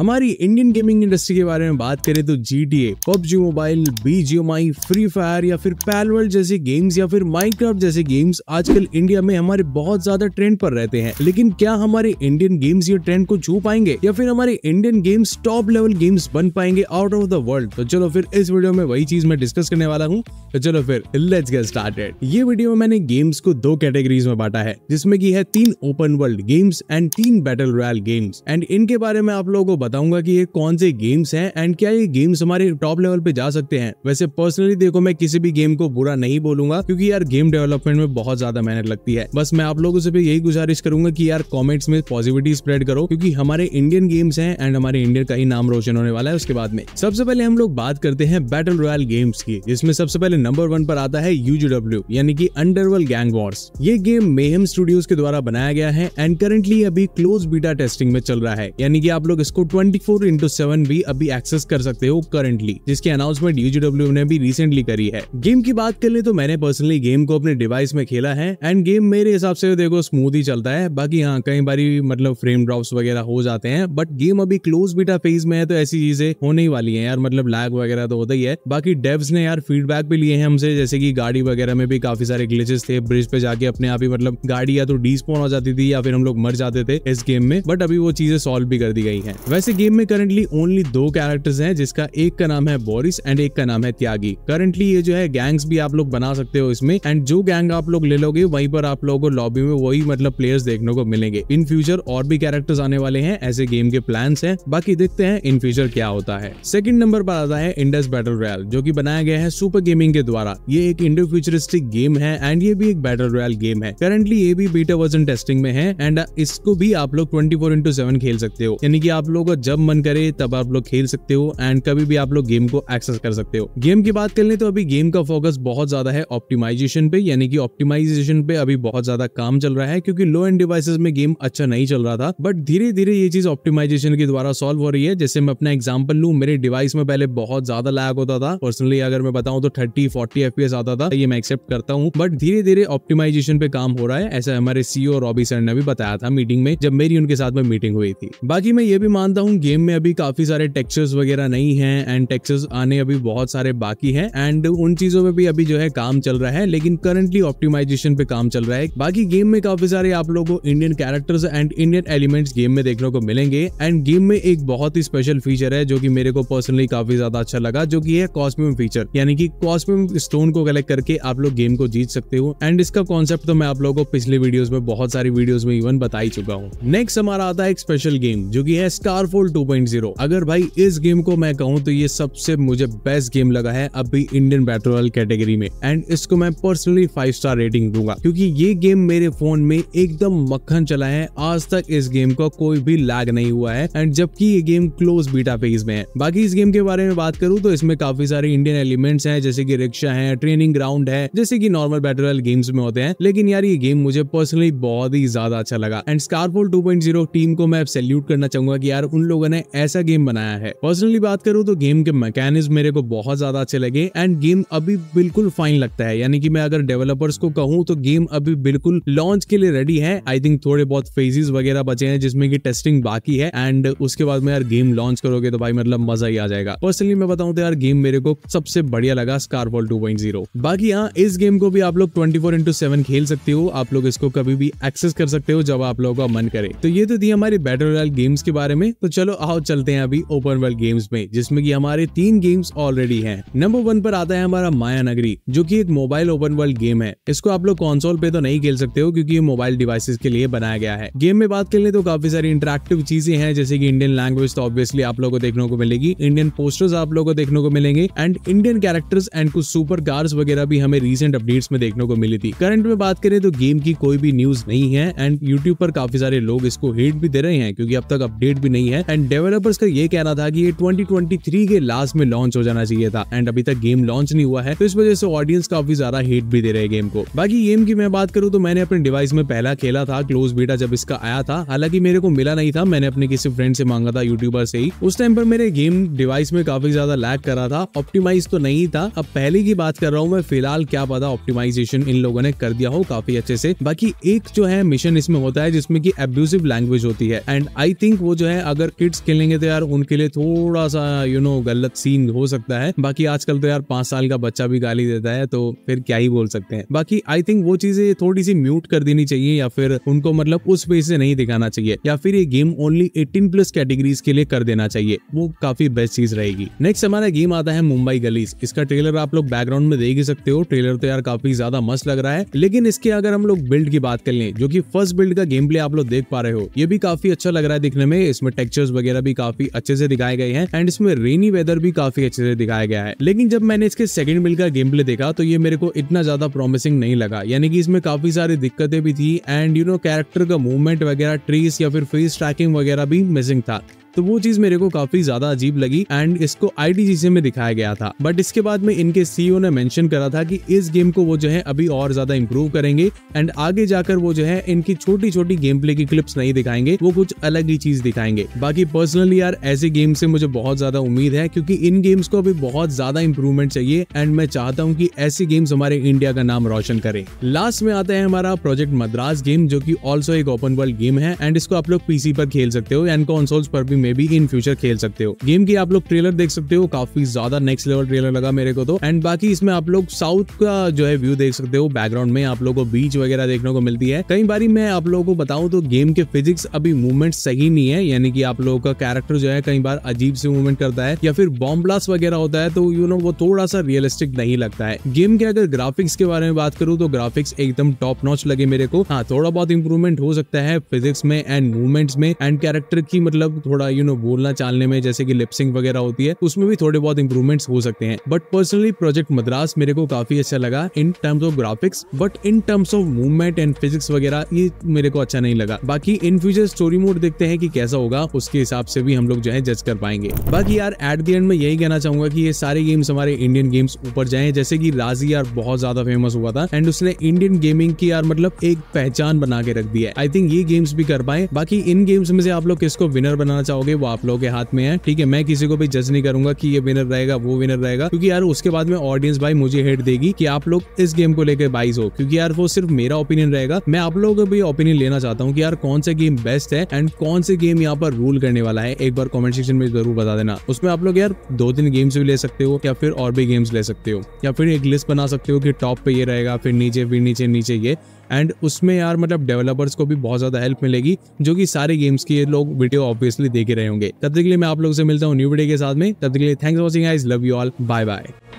हमारी Indian gaming industry के बारे में बात करें तो G T A PUBG mobile B G M I free fire या फिर वर्ल्ड जैसे गेम्स या फिर माइनक्राफ्ट जैसे गेम्स आजकल इंडिया में हमारे बहुत ज्यादा ट्रेंड पर रहते हैं लेकिन क्या हमारे इंडियन गेम्स ये ट्रेंड को छू पाएंगे या फिर हमारे Indian games top level games बन पाएंगे आउट ऑफ द वर्ल्ड तो चलो फिर इस वीडियो में वही चीज मैं डिस्कस करने वाला हूँ तो चलो फिर लेट्स गेट स्टार्टेड ये वीडियो में मैंने गेम्स को दो कैटेगरीज में बांटा है जिसमें की है तीन ओपन वर्ल्ड गेम्स एंड तीन बैटल रॉयल गेम्स एंड इनके बारे में आप लोगों को बताऊंगा कि ये कौन से गेम्स हैं एंड क्या ये गेम्स हमारे टॉप लेवल पे जा सकते हैं वैसे पर्सनली देखो मैं किसी भी गेम को बुरा नहीं बोलूंगा क्योंकि यार गेम डेवलपमेंट में बहुत ज्यादा मेहनत लगती है बस मैं आप लोगों से भी यही गुजारिश करूंगा कि यार कॉमेंट्स में पॉजिटिविटी स्प्रेड करो क्योंकि हमारे इंडियन गेम्स हैं एंड हमारे इंडियन का ही नाम रोशन होने वाला है उसके बाद में सबसे पहले हम लोग बात करते हैं बैटल रॉयल गेम्स की जिसमें सबसे पहले नंबर वन पर आता है यूजीडब्ल्यू यानी कि अंडरवर्ल्ड गैंग वॉर्स ये गेम मेहम स्टूडियोज के द्वारा बनाया गया है एंड करेंटली अभी क्लोज बीटा टेस्टिंग में चल रहा है यानी कि आप लोग इसको ट्वेंटी फोर इंटू सेवन भी अभी एक्सेस कर सकते हो करेंटली जिसकी अनाउंसमेंट यूजीडब्ल्यू ने भी रिसेंटली करी है गेम की बात कर ले तो मैंने पर्सनली गेम को अपने डिवाइस में खेला है एंड गेम मेरे हिसाब से देखो स्मूथ ही चलता है बाकी हाँ कई बार मतलब फ्रेम ड्रॉप्स वगैरह हो जाते हैं बट गेम अभी क्लोज बीटा फेज में है तो ऐसी चीजें होने ही वाली है यार मतलब लैग वगैरह तो होता ही है बाकी डेव्स ने यार फीडबैक भी लिए हैं हमसे जैसे कि गाड़ी वगैरह में भी काफी सारे ग्लिचेस थे ब्रिज पे जाके अपने आप ही मतलब गाड़ी या तो डिस्पोन हो जाती थी या फिर हम लोग मर जाते थे इस गेम में बट अभी वो चीजें सॉल्व भी कर दी गई है वैसे गेम में करंटली ओनली दो कैरेक्टर्स हैं जिसका एक का नाम है बोरिस एंड एक का नाम है त्यागी करंटली ये जो है गैंग्स भी आप लोग बना सकते हो इसमें एंड जो गैंग आप लोग ले लोगे वहीं पर आप लोगों को लॉबी में वही मतलब प्लेयर्स देखने को मिलेंगे इन फ्यूचर और भी कैरेक्टर्स आने वाले हैं ऐसे गेम के प्लान है बाकी देखते हैं इन फ्यूचर क्या होता है सेकंड नंबर पर आता है इंडस बैटल रॉयल जो की बनाया गया है सुपर गेमिंग के द्वारा ये एक इंडो फ्यूचरिस्टिक गेम है एंड ये भी एक बैटल रॉयल गेम है करंटली ये भी बीटा वर्जन टेस्टिंग में है एंड इसको भी आप लोग ट्वेंटी फोर इंटू सेवन खेल सकते हो यानी कि आप लोग को जब मन करे तब आप लोग खेल सकते हो एंड कभी भी आप लोग गेम को एक्सेस कर सकते हो गेम की बात कर ले तो अभी गेम का फोकस बहुत ज्यादा है ऑप्टिमाइजेशन पे यानी कि ऑप्टिमाइजेशन पे अभी बहुत ज्यादा काम चल रहा है क्योंकि लो एंड डिवाइसेज में गेम अच्छा नहीं चल रहा था बट धीरे धीरे ये चीज ऑप्टिमाइजेशन के द्वारा सॉल्व हो रही है जैसे मैं अपना एग्जाम्पल लू मेरे डिवाइस में पहले बहुत ज्यादा लैग होता था पर्सनली अगर मैं बताऊँ तो थर्टी फोर्टी एफ आता था ये मैं एक्सेप्ट करता हूँ बट धीरे धीरे ऑप्टिमाइजेशन पे काम हो रहा है ऐसा हमारे सीओ रॉबी सर ने भी बताया था मीटिंग में जब मेरी उनके साथ में मीटिंग हुई थी बाकी मैं ये भी मानता देता हूँ गेम में अभी काफी सारे टेक्सचर्स वगैरह नहीं है एंड टेक्सचर्स आने अभी बहुत सारे बाकी है एंड उन चीजों में भी अभी जो है काम चल रहा है लेकिन करंटली ऑप्टिमाइजेशन पे काम चल रहा है बाकी गेम में काफी सारे आप लोगों को Indian characters and Indian elements game में देखने को मिलेंगे एंड गेम में एक बहुत ही स्पेशल फीचर है जो की मेरे को पर्सनली काफी ज्यादा अच्छा लगा जो की है कॉस्म्यूम फीचर यानी कि कॉस्म्यूम स्टोन को कलेक्ट करके आप लोग गेम को जीत सकते हो एंड इसका कॉन्सेप्ट तो मैं आप लोगों को पिछले वीडियोज में बहुत सारी वीडियोज में इवन बता ही चुका हूँ नेक्स्ट हमारा आता है एक स्पेशल गेम जो की है स्टार वॉरफोल 2.0 अगर भाई इस गेम को मैं कहूँ तो ये सबसे मुझे बेस्ट गेम लगा है अभी इंडियन बैटरवाल कैटेगरी में एंड इसको मैं पर्सनली फाइव स्टार रेटिंग दूंगा क्योंकि ये गेम मेरे फोन में एकदम मक्खन चला है आज तक इस गेम का को कोई भी लैग नहीं हुआ है एंड जबकि ये गेम क्लोज बीटा फेज में है बाकी इस गेम के बारे में बात करूँ तो इसमें काफी सारे इंडियन एलिमेंट्स हैं जैसे की रिक्शा है ट्रेनिंग ग्राउंड है जैसे की नॉर्मल बैटरवाल गेम्स में होते हैं लेकिन यार ये गेम मुझे पर्सनली बहुत ही ज्यादा अच्छा लगा एंड स्कारफोल टू टीम को मैं सैल्यूट करना चाहूंगा की यार उन लोगों ने ऐसा गेम बनाया है पर्सनली बात करूँ तो गेम के मैकेनिज्म मेरे को बहुत ज्यादा अच्छे लगे एंड गेम अभी बिल्कुल फाइन लगता है यानी कि मैं अगर डेवलपर्स को कहूँ तो गेम अभी बिल्कुल लॉन्च के लिए रेडी है आई थिंक थोड़े बहुत फेजेस वगैरह बचे हैं जिसमें की टेस्टिंग बाकी है एंड उसके बाद में यार गेम लॉन्च करोगे तो भाई मतलब मजा ही आ जाएगा पर्सनली मैं बताऊँ तो यार गेम मेरे को सबसे बढ़िया लगा Scar Scarfall two point zero बाकी यहाँ इस गेम को भी आप लोग ट्वेंटी फोर इंटू सेवन खेल सकते हो आप लोग इसको कभी भी एक्सेस कर सकते हो जब आप लोगों का मन करे तो ये तो थी हमारी बैटल रॉयल गेम्स के बारे में तो चलो आओ चलते हैं अभी ओपन वर्ल्ड गेम्स में जिसमें कि हमारे तीन गेम्स ऑलरेडी हैं नंबर वन पर आता है हमारा माया नगरी जो कि एक मोबाइल ओपन वर्ल्ड गेम है इसको आप लोग कंसोल पे तो नहीं खेल सकते हो क्योंकि ये मोबाइल डिवाइसेस के लिए बनाया गया है गेम में बात कर ले तो काफी सारी इंटरेक्टिव चीजें हैं जैसे की इंडियन लैंग्वेज तो ऑब्वियसली आप लोग को देखने को मिलेगी इंडियन पोस्टर्स आप लोग को देखने को मिलेंगे एंड इंडियन कैरेक्टर्स एंड कुछ सुपर कार्स वगैरह भी हमें रिसेंट अपडेट्स में देखने को मिली थी करंट में बात करें तो गेम की कोई भी न्यूज नहीं है एंड यूट्यूब पर काफी सारे लोग इसको हिट भी दे रहे हैं क्योंकि अब तक अपडेट भी नहीं है हैं एंड डेवलपर्स का ये कहना था कि ये 2023 के लास्ट में लॉन्च हो जाना चाहिए था एंड अभी तक गेम लॉन्च नहीं हुआ है तो इस वजह से ऑडियंस काफी ज्यादा हेट भी दे रहे हैं गेम को बाकी गेम की मैं बात करूँ तो मैंने अपने डिवाइस में पहला खेला था क्लोज बीटा जब इसका आया था हालांकि मेरे को मिला नहीं था मैंने अपने किसी फ्रेंड से मांगा था यूट्यूबर से ही उस टाइम पर मेरे गेम डिवाइस में काफी ज्यादा लैक कर रहा था ऑप्टिमाइज तो नहीं था अब पहले की बात कर रहा हूँ मैं फिलहाल क्या पता ऑप्टिमाइजेशन इन लोगों ने कर दिया हो काफी अच्छे से बाकी एक जो है मिशन इसमें होता है जिसमें की एब्यूसिव लैंग्वेज होती है एंड आई थिंक वो जो है अगर अगर किड्स खेलेंगे तो यार उनके लिए थोड़ा सा यू you नो know, गलत सीन हो सकता है बाकी आजकल तो यार पांच साल का बच्चा भी गाली देता है तो फिर क्या ही बोल सकते हैं बाकी आई थिंक वो चीजें थोड़ी सी म्यूट कर देनी चाहिए या फिर उनको मतलब उस वे से नहीं दिखाना चाहिए या फिर ये game only eighteen plus categories के लिए कर देना चाहिए वो काफी बेस्ट चीज रहेगी नेक्स्ट हमारा गेम आता है मुंबई गलीस इसका ट्रेलर आप लोग बैकग्राउंड में देख ही सकते हो ट्रेलर तो यार काफी ज्यादा मस्त लग रहा है लेकिन इसके अगर हम लोग बिल्ड की बात कर लें जो की फर्स्ट बिल्ड का गेम प्ले आप लोग देख पा रहे हो ये भी काफी अच्छा लग रहा है दिखने में इसमें टेक टेक्चर्स वगैरह भी काफी अच्छे से दिखाए गए हैं एंड इसमें रेनी वेदर भी काफी अच्छे से दिखाया गया है लेकिन जब मैंने इसके सेकंड मिल का गेम प्ले देखा तो ये मेरे को इतना ज्यादा प्रॉमिसिंग नहीं लगा यानी कि इसमें काफी सारी दिक्कतें भी थी एंड यू नो कैरेक्टर का मूवमेंट वगैरह ट्रीज या फिर फेस ट्रैकिंग वगैरह भी मिसिंग था तो वो चीज मेरे को काफी ज्यादा अजीब लगी एंड इसको आईटीजीसी में दिखाया गया था बट इसके बाद में इनके सीईओ e ने मेंशन करा था कि इस गेम को वो जो है अभी और ज्यादा इम्प्रूव करेंगे एंड आगे जाकर वो जो है इनकी छोटी छोटी गेम प्ले की क्लिप्स नहीं दिखाएंगे वो कुछ अलग ही चीज दिखाएंगे बाकी पर्सनली यार ऐसे गेम से मुझे बहुत ज्यादा उम्मीद है क्योंकि इन गेम्स को अभी बहुत ज्यादा इम्प्रूवमेंट चाहिए एंड मैं चाहता हूँ की ऐसे गेम्स हमारे इंडिया का नाम रोशन करें लास्ट में आता है हमारा प्रोजेक्ट मद्रास गेम जो की ऑल्सो एक ओपन वर्ल्ड गेम है एंड इसको आप लोग पीसी पर खेल सकते हो एंड कॉन्सोल्स पर भी में भी इन फ्यूचर खेल सकते हो गेम की आप लोग ट्रेलर देख सकते हो काफी ज्यादा नेक्स्ट लेवल ट्रेलर लगा मेरे को तो एंड बाकी इसमें आप लोग साउथ का जो है व्यू देख सकते हो बैकग्राउंड में आप लोग को बीच वगैरह देखने को मिलती है कई बार मैं आप लोगों को बताऊं तो गेम के फिजिक्स अभी मूवमेंट सही नहीं है यानी कि आप लोगों का कैरेक्टर जो है कई बार अजीब से मूवमेंट करता है या फिर बॉम्ब ब्लास्ट वगैरह होता है तो यू नो वो थोड़ा सा रियलिस्टिक नहीं लगता है गेम के अगर ग्राफिक्स के बारे में बात करूँ तो ग्राफिक्स एकदम टॉप नॉच लगे मेरे को हाँ थोड़ा बहुत इंप्रूवमेंट हो सकता है फिजिक्स में एंड मूवमेंट्स में एंड कैरेक्टर की मतलब थोड़ा यू नो बोलना चालने में जैसे कि लिपसिंग वगैरह होती है उसमें भी थोड़े बहुत इंप्रूवमेंट्स हो सकते हैं बट पर्सनली प्रोजेक्ट मद्रास मेरे को काफी अच्छा लगा in terms of graphics but in terms of movement and physics वगैरह ये मेरे को अच्छा नहीं लगा बाकी इन फ्यूचर स्टोरी मोड देखते हैं कि कैसा होगा उसके हिसाब से भी हम लोग जो है जज कर पाएंगे बाकी यार एट दी एंड में यही कहना चाहूंगा कि ये सारे गेम्स हमारे इंडियन गेम्स ऊपर जाए जैसे कि राजी यार बहुत ज्यादा फेमस हुआ था एंड उसने इंडियन गेमिंग की यार मतलब एक पहचान बना के रख दी है आई थिंक ये गेम्स भी कर पाए बाकी इन गेम्स में से आप लोग किसको विनर बनाना चाहोगे जाओगे वो आप लोगों के हाथ में है ठीक है मैं किसी को भी जज नहीं करूंगा कि ये विनर रहेगा वो विनर रहेगा क्योंकि यार उसके बाद में ऑडियंस भाई मुझे हेट देगी कि आप लोग इस गेम को लेकर बाइज हो क्योंकि यार वो सिर्फ मेरा ओपिनियन रहेगा मैं आप लोगों का भी ओपिनियन लेना चाहता हूँ कि यार कौन सा गेम बेस्ट है एंड कौन से गेम यहाँ पर रूल करने वाला है एक बार कॉमेंट सेक्शन में जरूर बता देना उसमें आप लोग यार दो तीन गेम्स भी ले सकते हो या फिर और भी गेम्स ले सकते हो या फिर एक लिस्ट बना सकते हो कि टॉप पे ये रहेगा फिर नीचे फिर नीचे नीचे ये एंड उसमें यार मतलब डेवलपर्स को भी बहुत ज़्यादा हेल्प मिलेगी जो कि सारे गेम्स की ये लोग वीडियो ऑब्वियसली देख रहे होंगे तब तक के लिए मैं आप लोग से मिलता हूँ न्यू वीडियो के साथ में तब तक के लिए thanks watching I love you all bye bye